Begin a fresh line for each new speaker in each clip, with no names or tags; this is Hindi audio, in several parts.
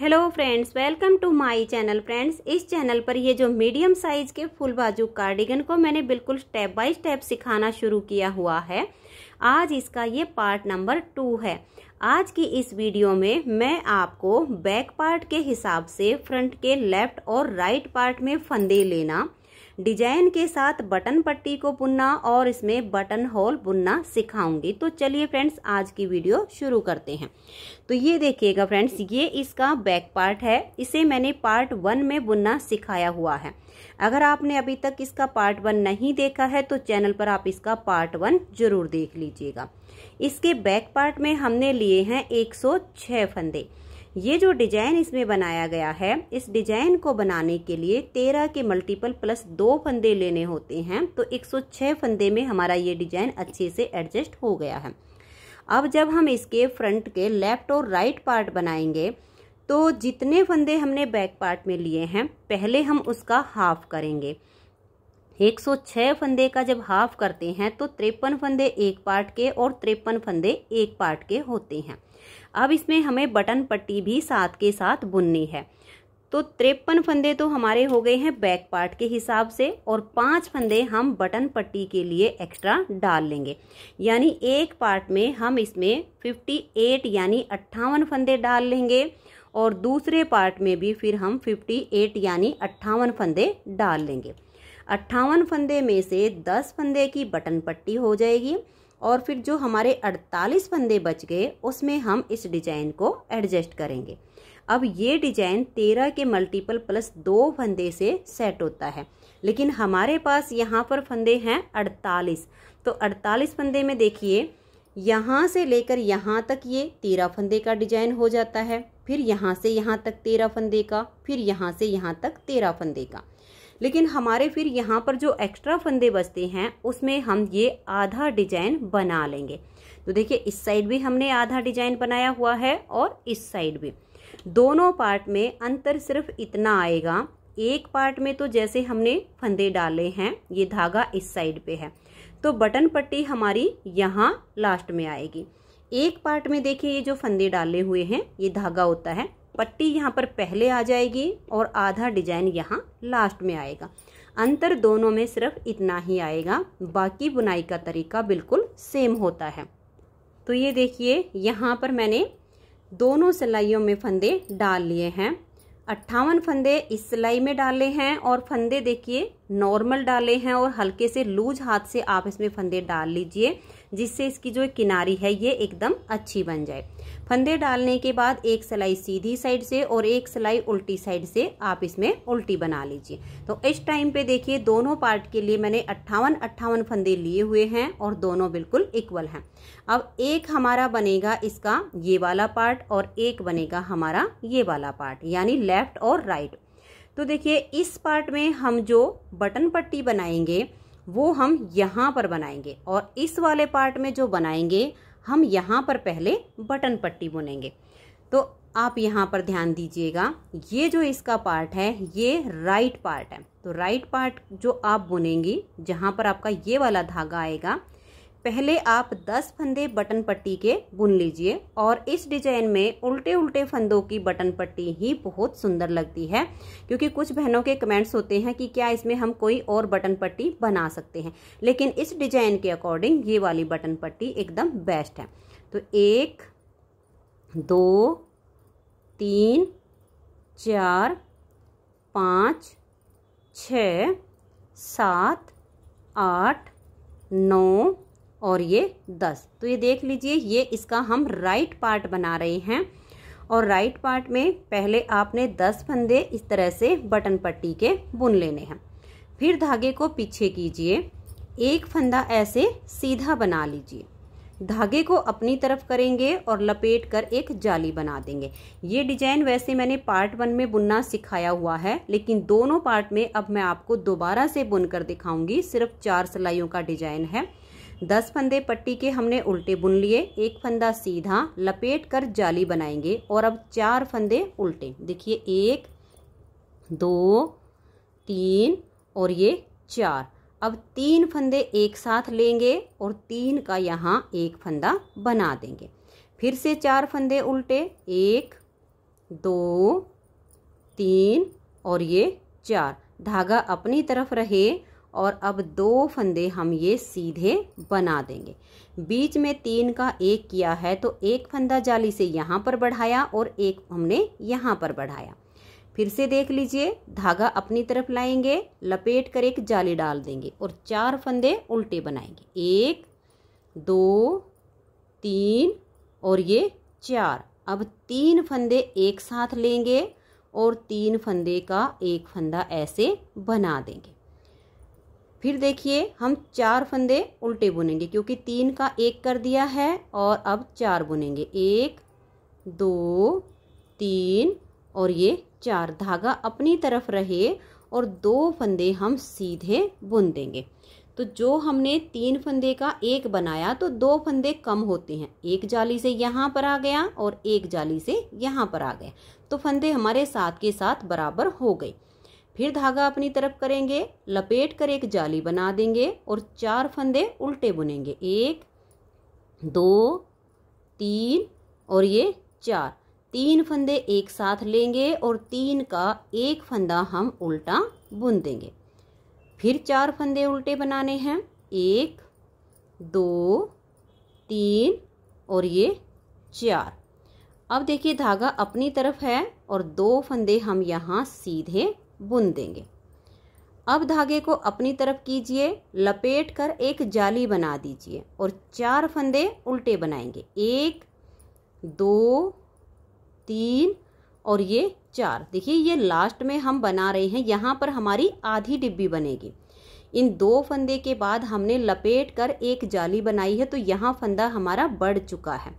hello friends welcome to my channel friends इस चैनल पर ये जो मीडियम साइज़ के फुल बाजू कार्डिगन को मैंने बिल्कुल स्टेप बाय स्टेप सिखाना शुरू किया हुआ है आज इसका ये पार्ट नंबर टू है आज की इस वीडियो में मैं आपको बैक पार्ट के हिसाब से फ्रंट के लेफ्ट और राइट पार्ट में फंदे लेना डिजाइन के साथ बटन पट्टी को बुनना और इसमें बटन होल बुनना सिखाऊंगी तो चलिए फ्रेंड्स आज की वीडियो शुरू करते हैं तो ये देखिएगा फ्रेंड्स ये इसका बैक पार्ट है इसे मैंने पार्ट वन में बुनना सिखाया हुआ है अगर आपने अभी तक इसका पार्ट वन नहीं देखा है तो चैनल पर आप इसका पार्ट वन जरूर देख लीजिएगा इसके बैक पार्ट में हमने लिए हैं 106 फंदे ये जो डिजाइन इसमें बनाया गया है इस डिजाइन को बनाने के लिए तेरह के मल्टीपल प्लस दो फंदे लेने होते हैं तो एक सौ छः फंदे में हमारा ये डिजाइन अच्छे से एडजस्ट हो गया है अब जब हम इसके फ्रंट के लेफ्ट और राइट पार्ट बनाएंगे तो जितने फंदे हमने बैक पार्ट में लिए हैं पहले हम उसका हाफ करेंगे 106 फंदे का जब हाफ करते हैं तो तिरपन फंदे एक पार्ट के और तिरपन फंदे एक पार्ट के होते हैं अब इसमें हमें बटन पट्टी भी साथ के साथ बुननी है तो तिरपन फंदे तो हमारे हो गए हैं बैक पार्ट के हिसाब से और पांच फंदे हम बटन पट्टी के लिए एक्स्ट्रा डाल लेंगे यानी एक पार्ट में हम इसमें 58 यानी अट्ठावन फंदे डाल लेंगे और दूसरे पार्ट में भी फिर हम 58 यानी अट्ठावन फंदे डाल लेंगे अट्ठावन फंदे में से 10 फंदे की बटन पट्टी हो जाएगी और फिर जो हमारे 48 फंदे बच गए उसमें हम इस डिजाइन को एडजस्ट करेंगे अब ये डिजाइन 13 के मल्टीपल प्लस दो फंदे से सेट होता है लेकिन हमारे पास यहाँ पर फंदे हैं 48 तो 48 फंदे में देखिए यहाँ से लेकर यहाँ तक ये तेरह फंदे का डिजाइन हो जाता है फिर यहाँ से यहाँ तक तेरह फंदे का फिर यहाँ से यहाँ तक तेरह फंदे का लेकिन हमारे फिर यहाँ पर जो एक्स्ट्रा फंदे बचते हैं उसमें हम ये आधा डिजाइन बना लेंगे तो देखिए इस साइड भी हमने आधा डिजाइन बनाया हुआ है और इस साइड भी दोनों पार्ट में अंतर सिर्फ इतना आएगा एक पार्ट में तो जैसे हमने फंदे डाले हैं ये धागा इस साइड पे है तो बटन पट्टी हमारी यहाँ लास्ट में आएगी एक पार्ट में देखिए ये जो फंदे डाले हुए हैं ये धागा होता है पट्टी यहाँ पर पहले आ जाएगी और आधा डिजाइन यहाँ लास्ट में आएगा अंतर दोनों में सिर्फ इतना ही आएगा बाकी बुनाई का तरीका बिल्कुल सेम होता है तो ये देखिए यहाँ पर मैंने दोनों सिलाइयों में फंदे डाल लिए हैं अट्ठावन फंदे इस सिलाई में डाले हैं और फंदे देखिए नॉर्मल डाले हैं और हल्के से लूज हाथ से आप इसमें फंदे डाल लीजिए जिससे इसकी जो किनारी है ये एकदम अच्छी बन जाए फंदे डालने के बाद एक सिलाई सीधी साइड से और एक सिलाई उल्टी साइड से आप इसमें उल्टी बना लीजिए तो इस टाइम पे देखिए दोनों पार्ट के लिए मैंने अट्ठावन अट्ठावन फंदे लिए हुए हैं और दोनों बिल्कुल इक्वल हैं अब एक हमारा बनेगा इसका ये वाला पार्ट और एक बनेगा हमारा ये वाला पार्ट यानी लेफ्ट और राइट तो देखिए इस पार्ट में हम जो बटन पट्टी बनाएंगे वो हम यहाँ पर बनाएंगे और इस वाले पार्ट में जो बनाएंगे हम यहाँ पर पहले बटन पट्टी बुनेंगे तो आप यहाँ पर ध्यान दीजिएगा ये जो इसका पार्ट है ये राइट पार्ट है तो राइट पार्ट जो आप बुनेंगी जहाँ पर आपका ये वाला धागा आएगा पहले आप 10 फंदे बटन पट्टी के बुन लीजिए और इस डिजाइन में उल्टे उल्टे फंदों की बटन पट्टी ही बहुत सुंदर लगती है क्योंकि कुछ बहनों के कमेंट्स होते हैं कि क्या इसमें हम कोई और बटन पट्टी बना सकते हैं लेकिन इस डिजाइन के अकॉर्डिंग ये वाली बटन पट्टी एकदम बेस्ट है तो एक दो तीन चार पाँच छ सात आठ नौ और ये दस तो ये देख लीजिए ये इसका हम राइट पार्ट बना रहे हैं और राइट पार्ट में पहले आपने दस फंदे इस तरह से बटन पट्टी के बुन लेने हैं फिर धागे को पीछे कीजिए एक फंदा ऐसे सीधा बना लीजिए धागे को अपनी तरफ करेंगे और लपेट कर एक जाली बना देंगे ये डिजाइन वैसे मैंने पार्ट वन में बुनना सिखाया हुआ है लेकिन दोनों पार्ट में अब मैं आपको दोबारा से बुनकर दिखाऊंगी सिर्फ चार सिलाइयों का डिजाइन है दस फंदे पट्टी के हमने उल्टे बुन लिए एक फंदा सीधा लपेट कर जाली बनाएंगे और अब चार फंदे उल्टे देखिए एक दो तीन और ये चार अब तीन फंदे एक साथ लेंगे और तीन का यहाँ एक फंदा बना देंगे फिर से चार फंदे उल्टे एक दो तीन और ये चार धागा अपनी तरफ रहे और अब दो फंदे हम ये सीधे बना देंगे बीच में तीन का एक किया है तो एक फंदा जाली से यहाँ पर बढ़ाया और एक हमने यहाँ पर बढ़ाया फिर से देख लीजिए धागा अपनी तरफ लाएंगे लपेट कर एक जाली डाल देंगे और चार फंदे उल्टे बनाएंगे एक दो तीन और ये चार अब तीन फंदे एक साथ लेंगे और तीन फंदे का एक फंदा ऐसे बना देंगे फिर देखिए हम चार फंदे उल्टे बुनेंगे क्योंकि तीन का एक कर दिया है और अब चार बुनेंगे एक दो तीन और ये चार धागा अपनी तरफ रहे और दो फंदे हम सीधे बुन देंगे तो जो हमने तीन फंदे का एक बनाया तो दो फंदे कम होते हैं एक जाली से यहाँ पर आ गया और एक जाली से यहाँ पर आ गया तो फंदे हमारे साथ के साथ बराबर हो गए फिर धागा अपनी तरफ करेंगे लपेट कर एक जाली बना देंगे और चार फंदे उल्टे बुनेंगे एक दो तीन और ये चार तीन फंदे एक साथ लेंगे और तीन का एक फंदा हम उल्टा बुन देंगे फिर चार फंदे उल्टे बनाने हैं एक दो तीन और ये चार अब देखिए धागा अपनी तरफ है और दो फंदे हम यहाँ सीधे बुन देंगे अब धागे को अपनी तरफ कीजिए लपेट कर एक जाली बना दीजिए और चार फंदे उल्टे बनाएंगे एक दो तीन और ये चार देखिए ये लास्ट में हम बना रहे हैं यहाँ पर हमारी आधी डिब्बी बनेगी इन दो फंदे के बाद हमने लपेट कर एक जाली बनाई है तो यहाँ फंदा हमारा बढ़ चुका है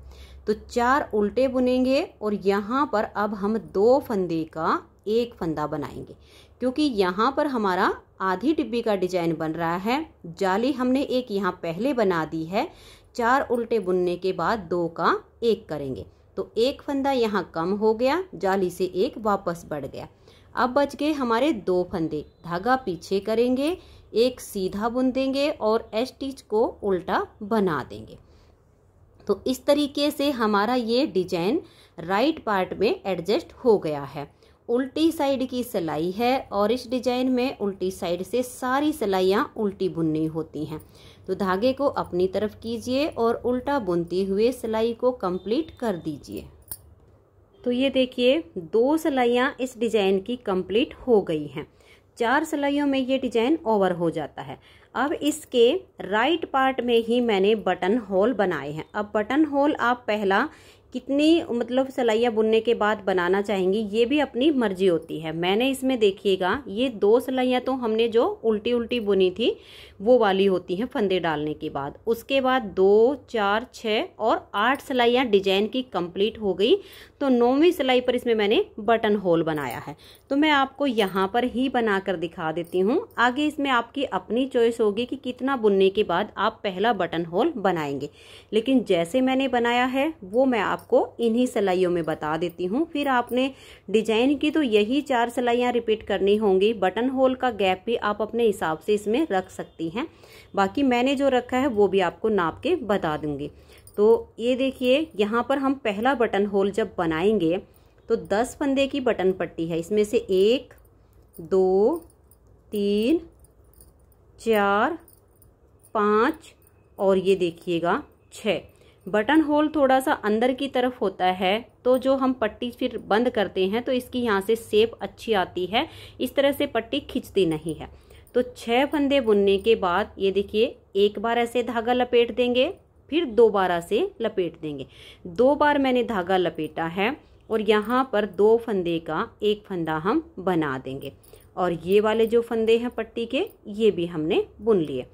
तो चार उल्टे बुनेंगे और यहाँ पर अब हम दो फंदे का एक फंदा बनाएंगे क्योंकि यहाँ पर हमारा आधी डिब्बी का डिजाइन बन रहा है जाली हमने एक यहाँ पहले बना दी है चार उल्टे बुनने के बाद दो का एक करेंगे तो एक फंदा यहाँ कम हो गया जाली से एक वापस बढ़ गया अब बच गए हमारे दो फंदे धागा पीछे करेंगे एक सीधा बुन देंगे और एस्टिच को उल्टा बना देंगे तो इस तरीके से हमारा ये डिजाइन राइट पार्ट में एडजस्ट हो गया है उल्टी साइड की सिलाई है और इस डिजाइन में उल्टी साइड से सारी सिलाइयाँ उल्टी बुननी होती हैं तो धागे को अपनी तरफ कीजिए और उल्टा बुनती हुए सिलाई को कंप्लीट कर दीजिए तो ये देखिए दो सिलाइयाँ इस डिजाइन की कंप्लीट हो गई हैं चार सिलाइयों में ये डिजाइन ओवर हो जाता है अब इसके राइट पार्ट में ही मैंने बटन होल बनाए हैं अब बटन होल आप पहला कितनी मतलब सलाइयाँ बुनने के बाद बनाना चाहेंगी ये भी अपनी मर्जी होती है मैंने इसमें देखिएगा ये दो सलाइयाँ तो हमने जो उल्टी उल्टी बुनी थी वो वाली होती हैं फंदे डालने के बाद उसके बाद दो चार छः और आठ सलाइयाँ डिजाइन की कंप्लीट हो गई तो नौवीं सिलाई पर इसमें मैंने बटन होल बनाया है तो मैं आपको यहाँ पर ही बना कर दिखा देती हूँ आगे इसमें आपकी अपनी चॉइस होगी कि कितना बुनने के बाद आप पहला बटन होल बनाएंगे लेकिन जैसे मैंने बनाया है वो मैं आप आपको इन्हीं सिलाइयों में बता देती हूँ फिर आपने डिजाइन की तो यही चार सिलाइयाँ रिपीट करनी होंगी बटन होल का गैप भी आप अपने हिसाब से इसमें रख सकती हैं बाकी मैंने जो रखा है वो भी आपको नाप के बता दूँगी तो ये देखिए यहाँ पर हम पहला बटन होल जब बनाएंगे तो दस फंदे की बटन पट्टी है इसमें से एक दो तीन चार पाँच और ये देखिएगा छः बटन होल थोड़ा सा अंदर की तरफ होता है तो जो हम पट्टी फिर बंद करते हैं तो इसकी यहाँ से सेप अच्छी आती है इस तरह से पट्टी खींचती नहीं है तो छः फंदे बुनने के बाद ये देखिए एक बार ऐसे धागा लपेट देंगे फिर दोबारा से लपेट देंगे दो बार मैंने धागा लपेटा है और यहाँ पर दो फंदे का एक फंदा हम बना देंगे और ये वाले जो फंदे हैं पट्टी के ये भी हमने बुन लिए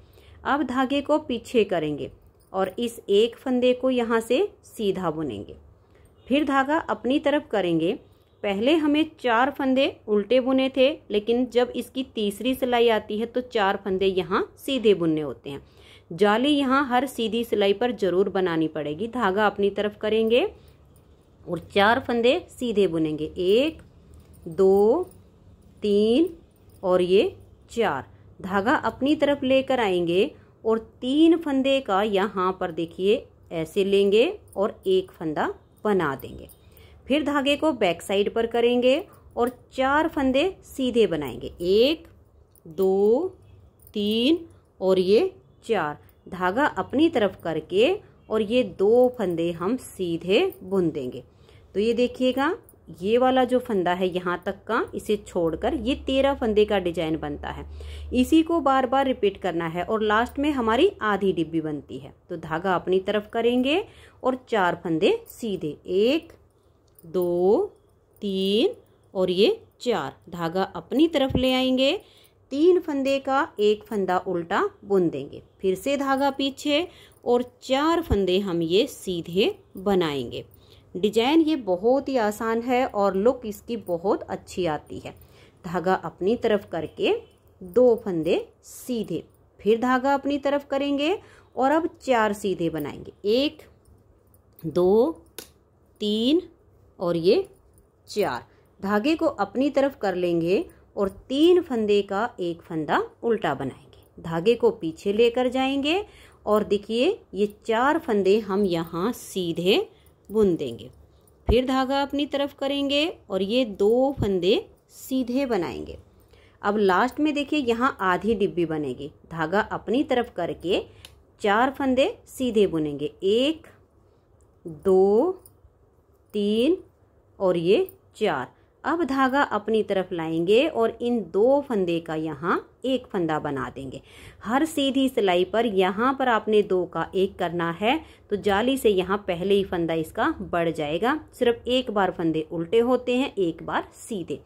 अब धागे को पीछे करेंगे और इस एक फंदे को यहाँ से सीधा बुनेंगे फिर धागा अपनी तरफ करेंगे पहले हमें चार फंदे उल्टे बुने थे लेकिन जब इसकी तीसरी सिलाई आती है तो चार फंदे यहाँ सीधे बुनने होते हैं जाली यहाँ हर सीधी सिलाई पर जरूर बनानी पड़ेगी धागा अपनी तरफ करेंगे और चार फंदे सीधे बुनेंगे एक दो तीन और ये चार धागा अपनी तरफ लेकर आएंगे और तीन फंदे का यहाँ पर देखिए ऐसे लेंगे और एक फंदा बना देंगे फिर धागे को बैक साइड पर करेंगे और चार फंदे सीधे बनाएंगे एक दो तीन और ये चार धागा अपनी तरफ करके और ये दो फंदे हम सीधे बुन देंगे तो ये देखिएगा ये वाला जो फंदा है यहाँ तक का इसे छोड़कर ये तेरह फंदे का डिजाइन बनता है इसी को बार बार रिपीट करना है और लास्ट में हमारी आधी डिब्बी बनती है तो धागा अपनी तरफ करेंगे और चार फंदे सीधे एक दो तीन और ये चार धागा अपनी तरफ ले आएंगे तीन फंदे का एक फंदा उल्टा बुन देंगे फिर से धागा पीछे और चार फंदे हम ये सीधे बनाएंगे डिजाइन ये बहुत ही आसान है और लुक इसकी बहुत अच्छी आती है धागा अपनी तरफ करके दो फंदे सीधे फिर धागा अपनी तरफ करेंगे और अब चार सीधे बनाएंगे एक दो तीन और ये चार धागे को अपनी तरफ कर लेंगे और तीन फंदे का एक फंदा उल्टा बनाएंगे धागे को पीछे लेकर जाएंगे और देखिए ये चार फंदे हम यहाँ सीधे बुन देंगे फिर धागा अपनी तरफ करेंगे और ये दो फंदे सीधे बनाएंगे अब लास्ट में देखिए यहाँ आधी डिब्बी बनेगी धागा अपनी तरफ करके चार फंदे सीधे बुनेंगे एक दो तीन और ये चार अब धागा अपनी तरफ लाएंगे और इन दो फंदे का यहाँ एक फंदा बना देंगे हर सीधी सिलाई पर यहाँ पर आपने दो का एक करना है तो जाली से यहाँ पहले ही फंदा इसका बढ़ जाएगा सिर्फ एक बार फंदे उल्टे होते हैं एक बार सीधे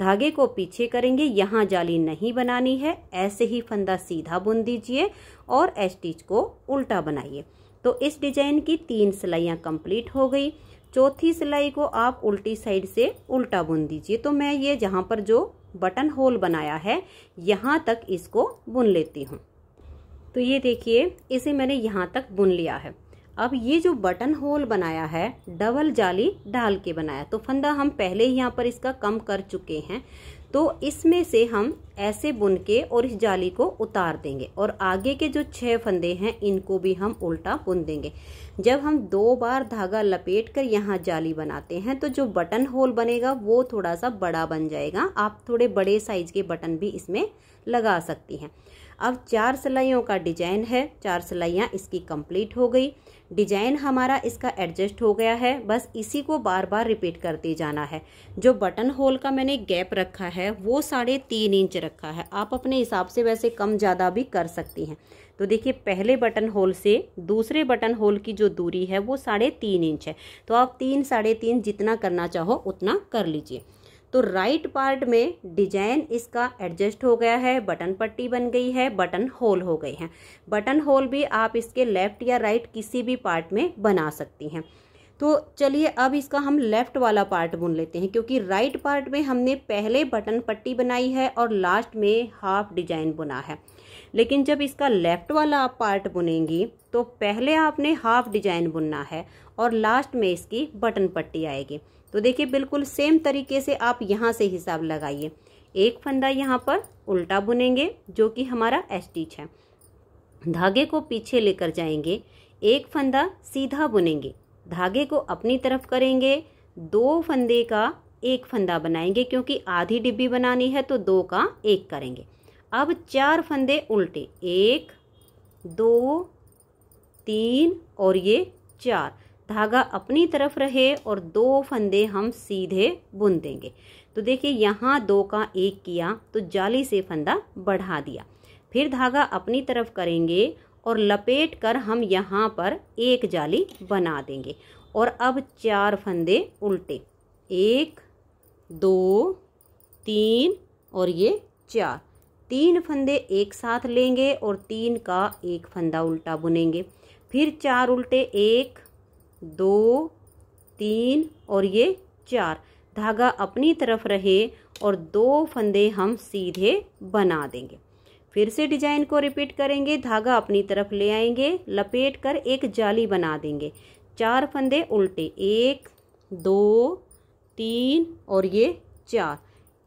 धागे को पीछे करेंगे यहाँ जाली नहीं बनानी है ऐसे ही फंदा सीधा बुन दीजिए और एस्टिच को उल्टा बनाइए तो इस डिजाइन की तीन सिलाइयाँ कंप्लीट हो गई चौथी सिलाई को आप उल्टी साइड से उल्टा बुन दीजिए तो मैं ये जहाँ पर जो बटन होल बनाया है यहाँ तक इसको बुन लेती हूँ तो ये देखिए इसे मैंने यहाँ तक बुन लिया है अब ये जो बटन होल बनाया है डबल जाली डाल के बनाया तो फंदा हम पहले ही यहाँ पर इसका कम कर चुके हैं तो इसमें से हम ऐसे बुन के और इस जाली को उतार देंगे और आगे के जो छह फंदे हैं इनको भी हम उल्टा बुन देंगे जब हम दो बार धागा लपेट कर यहाँ जाली बनाते हैं तो जो बटन होल बनेगा वो थोड़ा सा बड़ा बन जाएगा आप थोड़े बड़े साइज के बटन भी इसमें लगा सकती हैं अब चार सिलाइयों का डिजाइन है चार सिलाइयाँ इसकी कंप्लीट हो गई डिजाइन हमारा इसका एडजस्ट हो गया है बस इसी को बार बार रिपीट करते जाना है जो बटन होल का मैंने गैप रखा है वो साढ़े तीन इंच रखा है आप अपने हिसाब से वैसे कम ज़्यादा भी कर सकती हैं तो देखिए पहले बटन होल से दूसरे बटन होल की जो दूरी है वो साढ़े तीन इंच है तो आप तीन साढ़े तीन जितना करना चाहो उतना कर लीजिए तो राइट पार्ट में डिजाइन इसका एडजस्ट हो गया है बटन पट्टी बन गई है बटन होल हो गए हैं बटन होल भी आप इसके लेफ्ट या राइट किसी भी पार्ट में बना सकती हैं तो चलिए अब इसका हम लेफ़्ट वाला पार्ट बुन लेते हैं क्योंकि राइट पार्ट में हमने पहले बटन पट्टी बनाई है और लास्ट में हाफ डिजाइन बुना है लेकिन जब इसका लेफ़्ट वाला आप पार्ट बुनेंगी तो पहले आपने हाफ डिजाइन बुनना है और लास्ट में इसकी बटन पट्टी आएगी तो देखिए बिल्कुल सेम तरीके से आप यहाँ से हिसाब लगाइए एक फंदा यहाँ पर उल्टा बुनेंगे जो कि हमारा एस्टिच है धागे को पीछे लेकर जाएंगे एक फंदा सीधा बुनेंगे धागे को अपनी तरफ करेंगे दो फंदे का एक फंदा बनाएंगे क्योंकि आधी डिब्बी बनानी है तो दो का एक करेंगे अब चार फंदे उल्टे एक दो तीन और ये चार धागा अपनी तरफ रहे और दो फंदे हम सीधे बुन देंगे तो देखिए यहाँ दो का एक किया तो जाली से फंदा बढ़ा दिया फिर धागा अपनी तरफ करेंगे और लपेट कर हम यहाँ पर एक जाली बना देंगे और अब चार फंदे उल्टे एक दो तीन और ये चार तीन फंदे एक साथ लेंगे और तीन का एक फंदा उल्टा बुनेंगे फिर चार उल्टे एक दो तीन और ये चार धागा अपनी तरफ रहे और दो फंदे हम सीधे बना देंगे फिर से डिजाइन को रिपीट करेंगे धागा अपनी तरफ ले आएंगे लपेट कर एक जाली बना देंगे चार फंदे उल्टे एक दो तीन और ये चार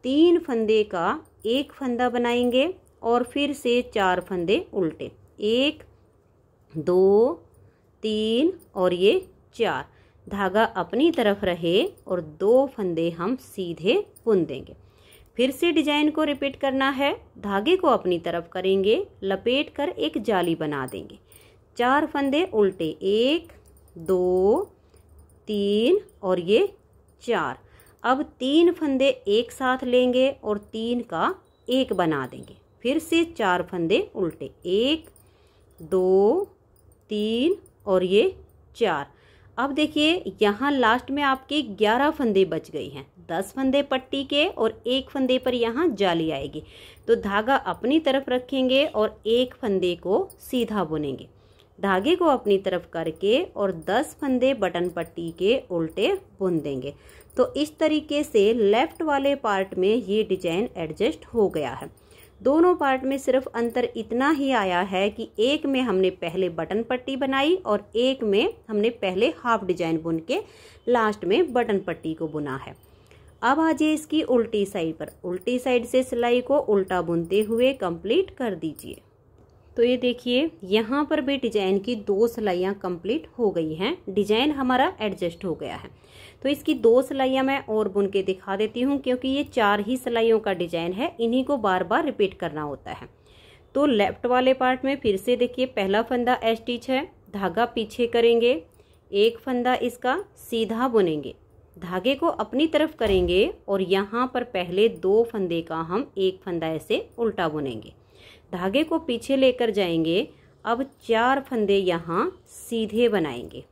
तीन फंदे का एक फंदा बनाएंगे और फिर से चार फंदे उल्टे एक दो तीन और ये चार धागा अपनी तरफ रहे और दो फंदे हम सीधे बुन देंगे फिर से डिजाइन को रिपीट करना है धागे को अपनी तरफ करेंगे लपेट कर एक जाली बना देंगे चार फंदे उल्टे एक दो तीन और ये चार अब तीन फंदे एक साथ लेंगे और तीन का एक बना देंगे फिर से चार फंदे उल्टे एक दो तीन और ये चार अब देखिए यहाँ लास्ट में आपके ग्यारह फंदे बच गए हैं दस फंदे पट्टी के और एक फंदे पर यहाँ जाली आएगी तो धागा अपनी तरफ रखेंगे और एक फंदे को सीधा बुनेंगे धागे को अपनी तरफ करके और दस फंदे बटन पट्टी के उल्टे बुन देंगे तो इस तरीके से लेफ्ट वाले पार्ट में ये डिजाइन एडजस्ट हो गया है दोनों पार्ट में सिर्फ अंतर इतना ही आया है कि एक में हमने पहले बटन पट्टी बनाई और एक में हमने पहले हाफ डिजाइन बुन के लास्ट में बटन पट्टी को बुना है अब आ जाइए इसकी उल्टी साइड पर उल्टी साइड से सिलाई को उल्टा बुनते हुए कंप्लीट कर दीजिए तो ये देखिए यहाँ पर भी डिजाइन की दो सिलाइयाँ कंप्लीट हो गई हैं डिजाइन हमारा एडजस्ट हो गया है तो इसकी दो सिलाइयाँ मैं और बुन के दिखा देती हूँ क्योंकि ये चार ही सिलाइयों का डिजाइन है इन्हीं को बार बार रिपीट करना होता है तो लेफ्ट वाले पार्ट में फिर से देखिए पहला फंदा एस्टिच है धागा पीछे करेंगे एक फंदा इसका सीधा बुनेंगे धागे को अपनी तरफ करेंगे और यहाँ पर पहले दो फंदे का हम एक फंदा ऐसे उल्टा बुनेंगे धागे को पीछे लेकर जाएंगे अब चार फंदे यहाँ सीधे बनाएंगे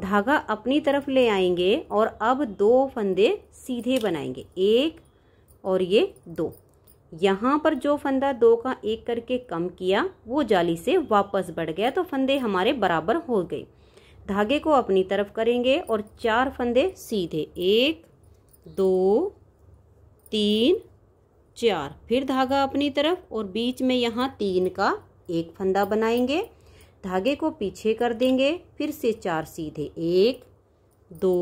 धागा अपनी तरफ ले आएंगे और अब दो फंदे सीधे बनाएंगे एक और ये दो यहाँ पर जो फंदा दो का एक करके कम किया वो जाली से वापस बढ़ गया तो फंदे हमारे बराबर हो गए धागे को अपनी तरफ करेंगे और चार फंदे सीधे एक दो तीन चार फिर धागा अपनी तरफ और बीच में यहाँ तीन का एक फंदा बनाएंगे धागे को पीछे कर देंगे फिर से चार सीधे एक दो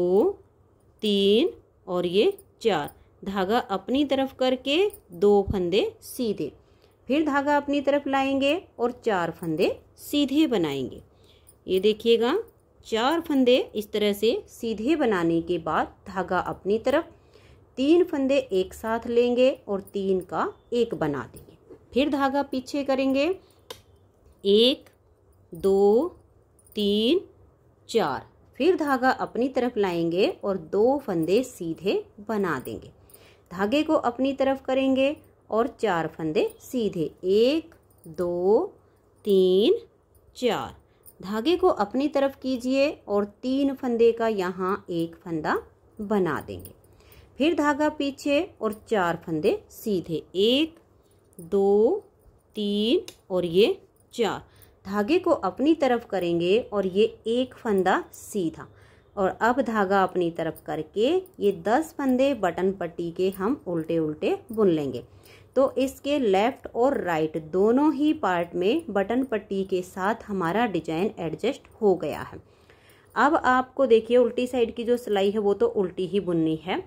तीन और ये चार धागा अपनी तरफ करके दो फंदे सीधे फिर धागा अपनी तरफ लाएंगे और चार फंदे सीधे बनाएंगे ये देखिएगा चार फंदे इस तरह से सीधे बनाने के बाद धागा अपनी तरफ तीन फंदे एक साथ लेंगे और तीन का एक बना देंगे फिर धागा पीछे करेंगे एक दो तीन चार फिर धागा अपनी तरफ लाएंगे और दो फंदे सीधे बना देंगे धागे को अपनी तरफ करेंगे और चार फंदे सीधे एक दो तीन चार धागे को अपनी तरफ कीजिए और तीन फंदे का यहाँ एक फंदा बना देंगे फिर धागा पीछे और चार फंदे सीधे एक दो तीन और ये चार धागे को अपनी तरफ करेंगे और ये एक फंदा सीधा और अब धागा अपनी तरफ करके ये दस फंदे बटन पट्टी के हम उल्टे उल्टे बुन लेंगे तो इसके लेफ़्ट और राइट दोनों ही पार्ट में बटन पट्टी के साथ हमारा डिजाइन एडजस्ट हो गया है अब आपको देखिए उल्टी साइड की जो सिलाई है वो तो उल्टी ही बुननी है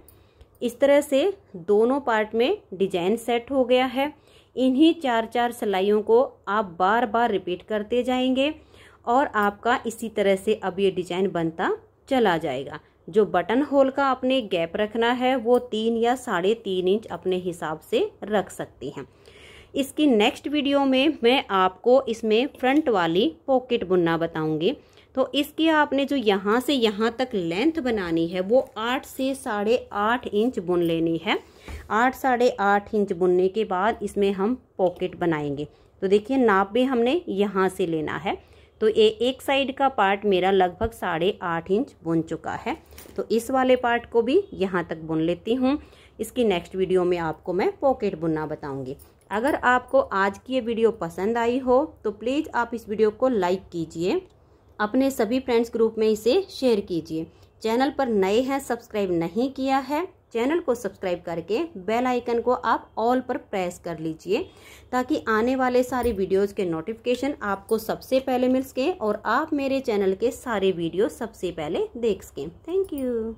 इस तरह से दोनों पार्ट में डिजाइन सेट हो गया है इन्हीं चार चार सिलाइयों को आप बार बार रिपीट करते जाएंगे और आपका इसी तरह से अब ये डिजाइन बनता चला जाएगा जो बटन होल का आपने गैप रखना है वो तीन या साढ़े तीन इंच अपने हिसाब से रख सकती हैं इसकी नेक्स्ट वीडियो में मैं आपको इसमें फ्रंट वाली पॉकेट बुनना बताऊंगी तो इसकी आपने जो यहाँ से यहाँ तक लेंथ बनानी है वो आठ से साढ़े आठ इंच बुन लेनी है आठ साढ़े आठ इंच बुनने के बाद इसमें हम पॉकेट बनाएंगे तो देखिए नाप भी हमने यहाँ से लेना है तो ये एक साइड का पार्ट मेरा लगभग साढ़े आठ इंच बुन चुका है तो इस वाले पार्ट को भी यहाँ तक बुन लेती हूँ इसकी नेक्स्ट वीडियो में आपको मैं पॉकेट बुनना बताऊँगी अगर आपको आज की ये वीडियो पसंद आई हो तो प्लीज़ आप इस वीडियो को लाइक कीजिए अपने सभी फ्रेंड्स ग्रुप में इसे शेयर कीजिए चैनल पर नए हैं सब्सक्राइब नहीं किया है चैनल को सब्सक्राइब करके बेल आइकन को आप ऑल पर प्रेस कर लीजिए ताकि आने वाले सारे वीडियोस के नोटिफिकेशन आपको सबसे पहले मिल सके और आप मेरे चैनल के सारे वीडियो सबसे पहले देख सकें थैंक यू